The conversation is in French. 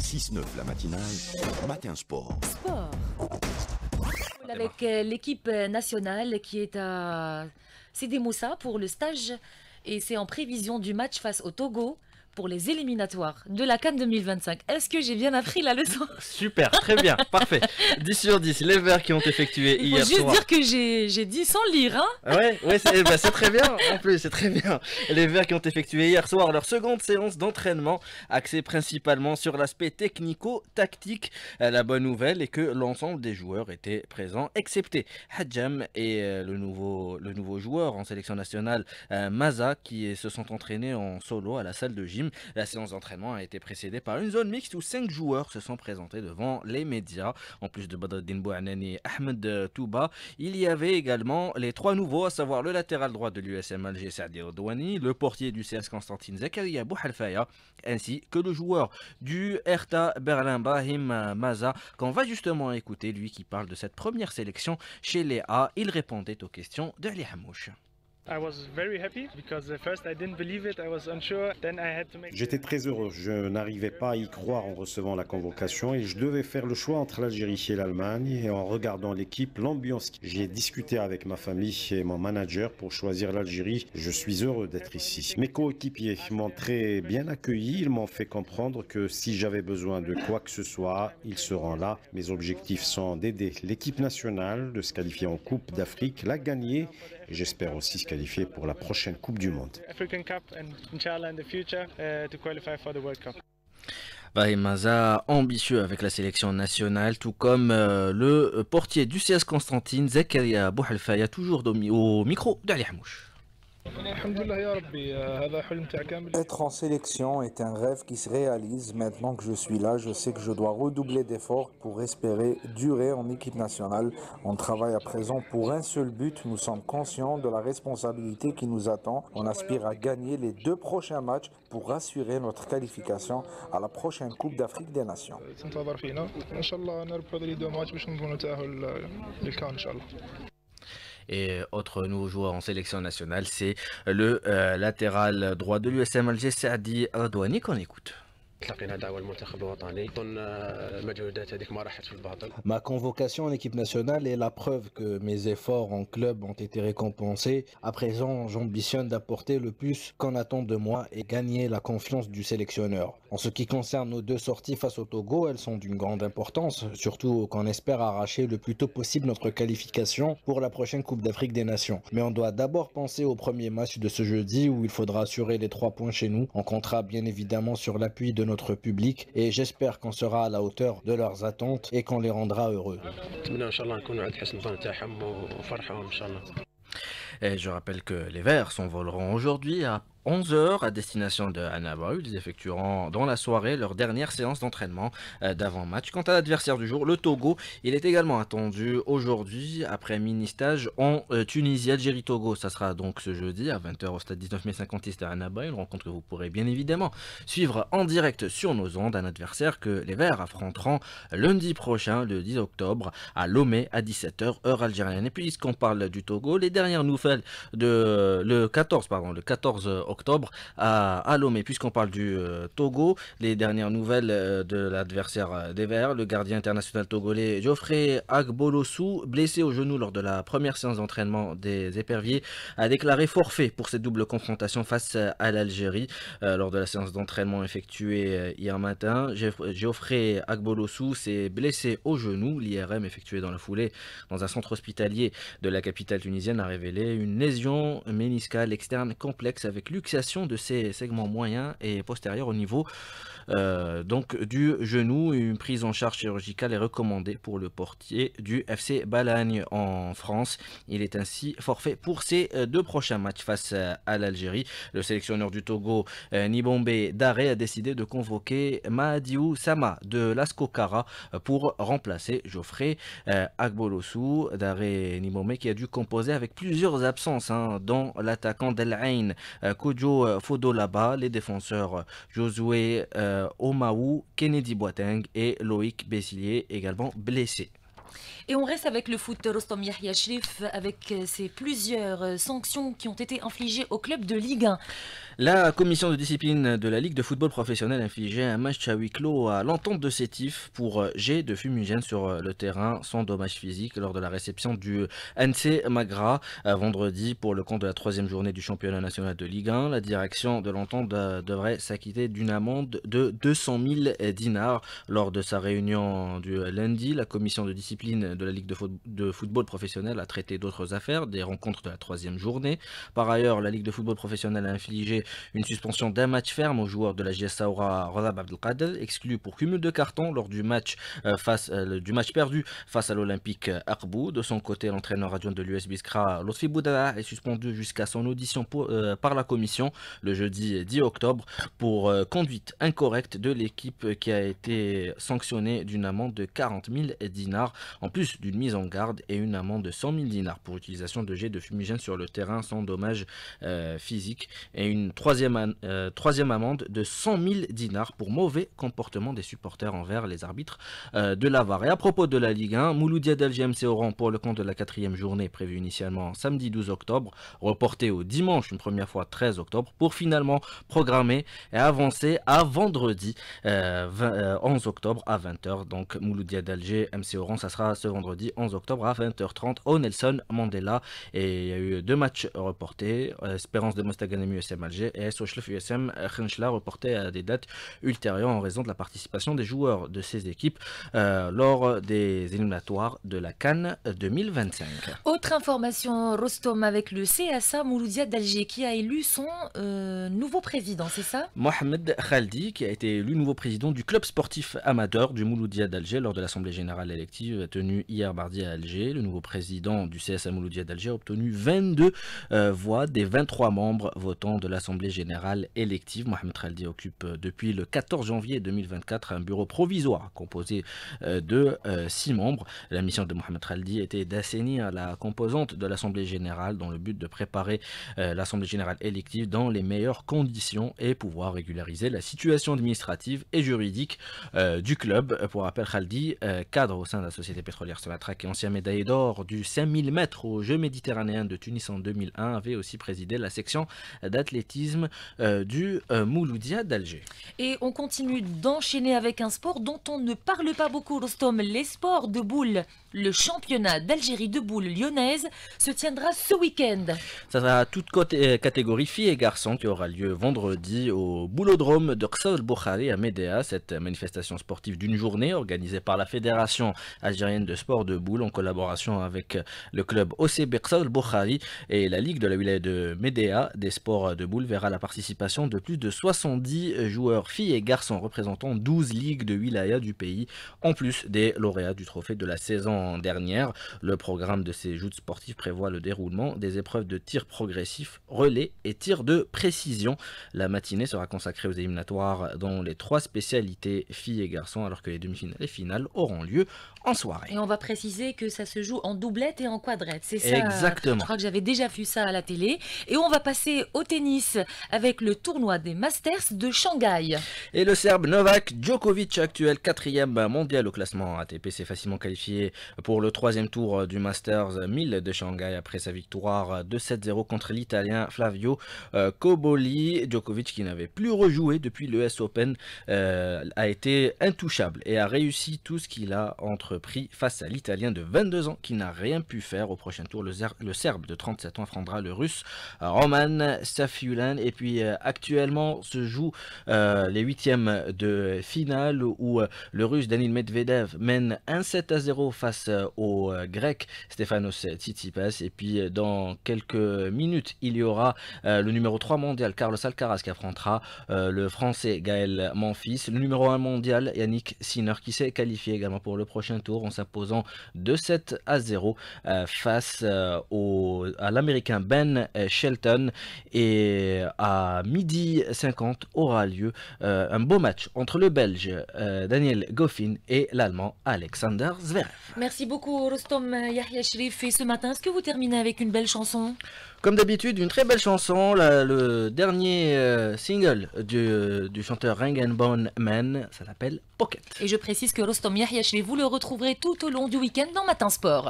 6-9 la matinale, matin sport. Sport. Avec euh, l'équipe euh, nationale qui est à Moussa pour le stage et c'est en prévision du match face au Togo pour les éliminatoires de la Cannes 2025. Est-ce que j'ai bien appris la leçon Super, très bien, parfait. 10 sur 10, les verts qui ont effectué hier Il faut veux juste dire que j'ai dit sans lire, hein ah Ouais, eh ben, c'est très bien, en plus, c'est très bien. Les verts qui ont effectué hier soir leur seconde séance d'entraînement, axée principalement sur l'aspect technico-tactique. Euh, la bonne nouvelle est que l'ensemble des joueurs étaient présents, excepté Hadjam et euh, le nouveau, le nouveau joueur en sélection nationale, euh, Maza, qui se sont entraînés en solo à la salle de gym. La séance d'entraînement a été précédée par une zone mixte où cinq joueurs se sont présentés devant les médias. En plus de Badreddin Bouanani et Ahmed Touba, il y avait également les trois nouveaux, à savoir le latéral droit de l'USM Alger Sadi le portier du CS Constantine Zakaria Bouhalfaya, ainsi que le joueur du Hertha Berlin Bahim Maza, qu'on va justement écouter, lui qui parle de cette première sélection chez les A. Il répondait aux questions de Ali Hamouche. J'étais très heureux. Je n'arrivais pas à y croire en recevant la convocation et je devais faire le choix entre l'Algérie et l'Allemagne. Et en regardant l'équipe, l'ambiance, j'ai discuté avec ma famille et mon manager pour choisir l'Algérie. Je suis heureux d'être ici. Mes coéquipiers m'ont très bien accueilli. Ils m'ont fait comprendre que si j'avais besoin de quoi que ce soit, ils seront là. Mes objectifs sont d'aider l'équipe nationale, de se qualifier en Coupe d'Afrique, la gagner j'espère aussi se qualifier pour la prochaine Coupe du Monde. Baye uh, ambitieux avec la sélection nationale, tout comme euh, le portier du CS Constantine, Zakaria Bouhalfaya, toujours au micro d'Ali Hamouche. Euh, Être en sélection est un rêve qui se réalise. Maintenant que je suis là, je sais que je dois redoubler d'efforts pour espérer durer en équipe nationale. On travaille à présent pour un seul but. Nous sommes conscients de la responsabilité qui nous attend. On aspire à gagner les deux prochains matchs pour assurer notre qualification à la prochaine Coupe d'Afrique des Nations. Et euh, autre nouveau joueur en sélection nationale, c'est euh, le euh, latéral droit de l'USM Alger, Saadi Adouani, qu'on écoute. Ma convocation en équipe nationale est la preuve que mes efforts en club ont été récompensés. À présent, j'ambitionne d'apporter le plus qu'on attend de moi et gagner la confiance du sélectionneur. En ce qui concerne nos deux sorties face au Togo, elles sont d'une grande importance, surtout qu'on espère arracher le plus tôt possible notre qualification pour la prochaine Coupe d'Afrique des Nations. Mais on doit d'abord penser au premier match de ce jeudi où il faudra assurer les trois points chez nous. On comptera bien évidemment sur l'appui de nos public et j'espère qu'on sera à la hauteur de leurs attentes et qu'on les rendra heureux. Et je rappelle que les Verts s'envoleront aujourd'hui à 11h à destination de hanabo Boyle. Ils effectueront dans la soirée leur dernière séance d'entraînement euh, d'avant-match. Quant à l'adversaire du jour, le Togo, il est également attendu aujourd'hui après mini-stage en euh, Tunisie, Algérie-Togo. Ça sera donc ce jeudi à 20h au stade 19 mai Boyle. Rencontre que vous pourrez bien évidemment suivre en direct sur nos ondes. Un adversaire que les Verts affronteront lundi prochain, le 10 octobre, à Lomé à 17h, heure algérienne. Et puis, puisqu'on parle du Togo, les dernières nouvelles de le 14, pardon, le 14 octobre octobre à, à Puisqu'on parle du euh, Togo, les dernières nouvelles euh, de l'adversaire euh, des Verts, le gardien international togolais Geoffrey Agbolosu, blessé au genou lors de la première séance d'entraînement des éperviers, a déclaré forfait pour cette double confrontation face à l'Algérie lors de la séance d'entraînement effectuée hier matin. Geoffrey Agbolosu s'est blessé au genou. L'IRM effectué dans la foulée dans un centre hospitalier de la capitale tunisienne a révélé une lésion méniscale externe complexe avec Luc de ces segments moyens et postérieurs au niveau euh, donc du genou, une prise en charge chirurgicale est recommandée pour le portier du FC Balagne en France. Il est ainsi forfait pour ses euh, deux prochains matchs face euh, à l'Algérie. Le sélectionneur du Togo, Nibombe Daré, a décidé de convoquer Mahadiou Sama de l'Ascokara pour remplacer Geoffrey Agbolosu Daré Nibombe qui a dû composer avec plusieurs absences, hein, dont l'attaquant Del Ain, Kojo Fodolaba, les défenseurs Josué. Euh, Omaou, Kennedy Boiteng et Loïc Bézilier également blessés. Et on reste avec le foot Rostom Yahya avec euh, ses plusieurs euh, sanctions qui ont été infligées au club de Ligue 1. La commission de discipline de la Ligue de football professionnel infligé un match à huis clos à l'entente de Sétif pour jet euh, de fumigène sur le terrain sans dommage physique lors de la réception du NC Magra vendredi pour le compte de la troisième journée du championnat national de Ligue 1. La direction de l'entente devrait s'acquitter d'une amende de 200 000 dinars lors de sa réunion du lundi. La commission de discipline de la Ligue de, football professionnel a traité d'autres affaires, des rencontres de la troisième journée. Par ailleurs, la Ligue de football professionnel a infligé une suspension d'un match ferme au joueurs de la GS Saoura Rodab Abdelkader, exclu pour cumul de cartons lors du match, euh, face, euh, du match perdu face à l'Olympique euh, Arbou. De son côté, l'entraîneur adjoint de l'US Biskra, Lotfi Boudala, est suspendu jusqu'à son audition par la commission le jeudi 10 octobre pour conduite incorrecte de l'équipe qui a été sanctionnée d'une amende de 40 000 dinars. En plus d'une mise en garde et une amende de 100 000 dinars pour utilisation de jets de fumigène sur le terrain sans dommage euh, physique et une troisième, euh, troisième amende de 100 000 dinars pour mauvais comportement des supporters envers les arbitres euh, de la VAR. Et à propos de la Ligue 1, Mouloudia MC Oran pour le compte de la quatrième journée prévue initialement samedi 12 octobre, reporté au dimanche une première fois 13 octobre pour finalement programmer et avancer à vendredi 11 octobre à 20h. Donc Mouloudia d'Alger, MC Oran, ça sera ce vendredi 11 octobre à 20h30 au Nelson Mandela. Et il y a eu deux matchs reportés, euh, Espérance de Mostaganem USM Alger et Sochlef USM Khenchla reportés à des dates ultérieures en raison de la participation des joueurs de ces équipes euh, lors des éliminatoires de la Cannes 2025. Autre information, Rostom avec le CSA Mouloudia d'Alger qui a élu son euh, nouveau président, c'est ça Mohamed Khaldi qui a été élu nouveau président du club sportif amateur du Mouloudia d'Alger lors de l'Assemblée générale élective tenue hier mardi à Alger. Le nouveau président du CSM Mouloudia d'Alger a obtenu 22 euh, voix des 23 membres votants de l'Assemblée générale élective. Mohamed Khaldi occupe euh, depuis le 14 janvier 2024 un bureau provisoire composé euh, de 6 membres. La mission de Mohamed Khaldi était d'assainir la composante de l'Assemblée générale dans le but de préparer l'Assemblée générale élective dans les meilleures conditions et pouvoir régulariser la situation administrative et juridique du club. Pour rappel, Khaldi cadre au sein de la société pétrolière Kader la ancien médaille d'or du 5000 mètres aux Jeux méditerranéens de Tunis en 2001, avait aussi présidé la section d'athlétisme euh, du euh, Mouloudia d'Alger. Et on continue d'enchaîner avec un sport dont on ne parle pas beaucoup, Rostom, les sports de boules. Le championnat d'Algérie de boules lyonnaise se tiendra ce week-end. Ça sera toute euh, catégorie filles et garçons qui aura lieu vendredi au boulodrome de Ksal Boukhari à Médéa. Cette manifestation sportive d'une journée organisée par la Fédération algérienne de sport de boules en collaboration avec le club OCB Ksal Boukhari et la Ligue de la wilaya de Médéa des sports de boules verra la participation de plus de 70 joueurs filles et garçons représentant 12 ligues de wilaya du pays en plus des lauréats du trophée de la saison dernière. Le programme de ces joutes sportives prévoit le déroulement des épreuves de tir progressif, relais et tir de précision. La matinée sera consacrée aux éliminatoires dans les trois spécialités filles et garçons, alors que les demi-finales et finales auront lieu en soirée. Et on va préciser que ça se joue en doublette et en quadrette, c'est ça Exactement. Je crois que j'avais déjà vu ça à la télé. Et on va passer au tennis avec le tournoi des Masters de Shanghai. Et le Serbe Novak Djokovic, actuel quatrième mondial au classement ATP, s'est facilement qualifié pour le troisième tour euh, du Masters 1000 de Shanghai après sa victoire 2-7-0 euh, contre l'Italien Flavio euh, Coboli. Djokovic qui n'avait plus rejoué depuis le S Open a été intouchable et a réussi tout ce qu'il a entrepris face à l'Italien de 22 ans qui n'a rien pu faire au prochain tour. Le, Serbe de 37 ans affrontera le Russe Roman Safiulan et puis actuellement se joue les huitièmes de finale où le Russe Danil Medvedev mène 1-7 à 0 face euh, au euh, grec Stefanos Tsitsipas. Et puis euh, dans quelques minutes, il y aura le numéro 3 mondial Carlos Alcaraz qui affrontera le français Gaël Memphis Le numéro 1 mondial Yannick Sinner qui s'est qualifié également pour le prochain tour en s'imposant de 7 à 0 face au, à l'américain Ben Shelton. Et à midi 50 aura lieu un beau match entre le belge Daniel Goffin et l'allemand Alexander Zverev merci beaucoup Rostom Yahya Shrif. Et ce matin, est-ce que vous terminez avec une belle chanson Comme d'habitude, une très belle chanson. le dernier euh, single euh, du, chanteur Ring and Bone Man, ça s'appelle Pocket. Et je précise que Rostom Yahya vous le retrouverez tout au long du week-end dans Matin Sport.